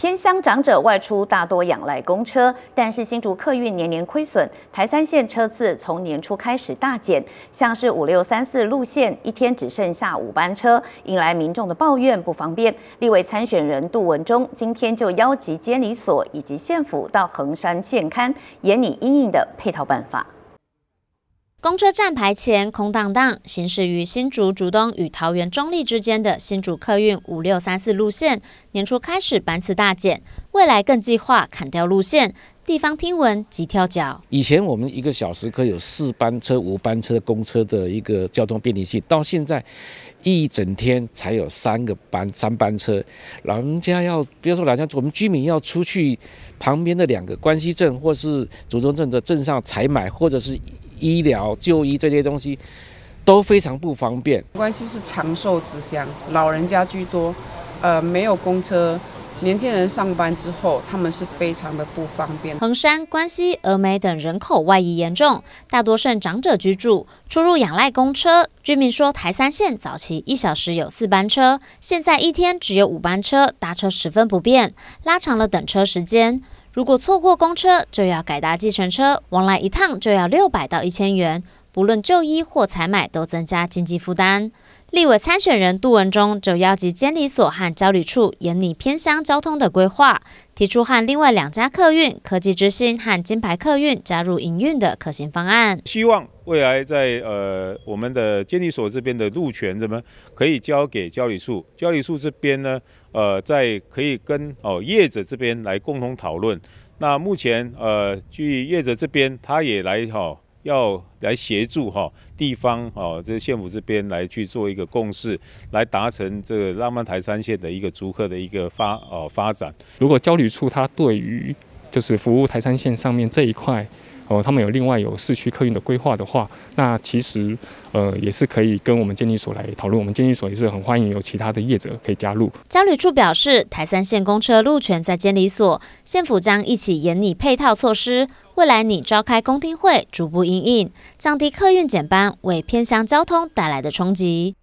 偏乡长者外出大多仰赖公车，但是新竹客运年年亏损，台三线车次从年初开始大减，像是五六三四路线一天只剩下五班车，引来民众的抱怨不方便。立委参选人杜文忠今天就邀集监理所以及县府到横山县刊，研拟相应的配套办法。公车站牌前空荡荡，行驶于新竹竹东与桃园中立之间的新竹客运五六三四路线，年初开始班次大减，未来更计划砍掉路线。地方听闻急跳脚。以前我们一个小时可有四班车、五班车公车的一个交通便利性，到现在一整天才有三个班、三班车。老人家要，比如说老人家，我们居民要出去旁边的两个关西镇或是竹东镇的镇上采买，或者是。医疗就医这些东西都非常不方便。关西是长寿之乡，老人家居多，呃，没有公车，年轻人上班之后，他们是非常的不方便。衡山、关西、峨眉等人口外移严重，大多剩长者居住，出入仰赖公车。居民说，台三线早期一小时有四班车，现在一天只有五班车，搭车十分不便，拉长了等车时间。如果错过公车，就要改搭计程车，往来一趟就要六百到一千元，不论就医或采买，都增加经济负担。立委参选人杜文忠就邀集监理所和交旅处，研拟偏乡交通的规划，提出和另外两家客运科技之星和金牌客运加入营运的可行方案。希望未来在呃我们的监理所这边的路权怎么可以交给交旅处？交旅处这边呢，呃，在可以跟哦业者这边来共同讨论。那目前呃，据业者这边他也来哈。要来协助哈地方哦，这县府这边来去做一个共识，来达成这个浪漫台山线的一个逐客的一个发哦发展。如果交旅处它对于就是服务台山线上面这一块。哦，他们有另外有市区客运的规划的话，那其实，呃，也是可以跟我们监理所来讨论。我们监理所也是很欢迎有其他的业者可以加入。交旅处表示，台三线公车路权在监理所，县府将一起研拟配套措施，未来拟召开公听会，逐步应应，降低客运减班为偏乡交通带来的冲击。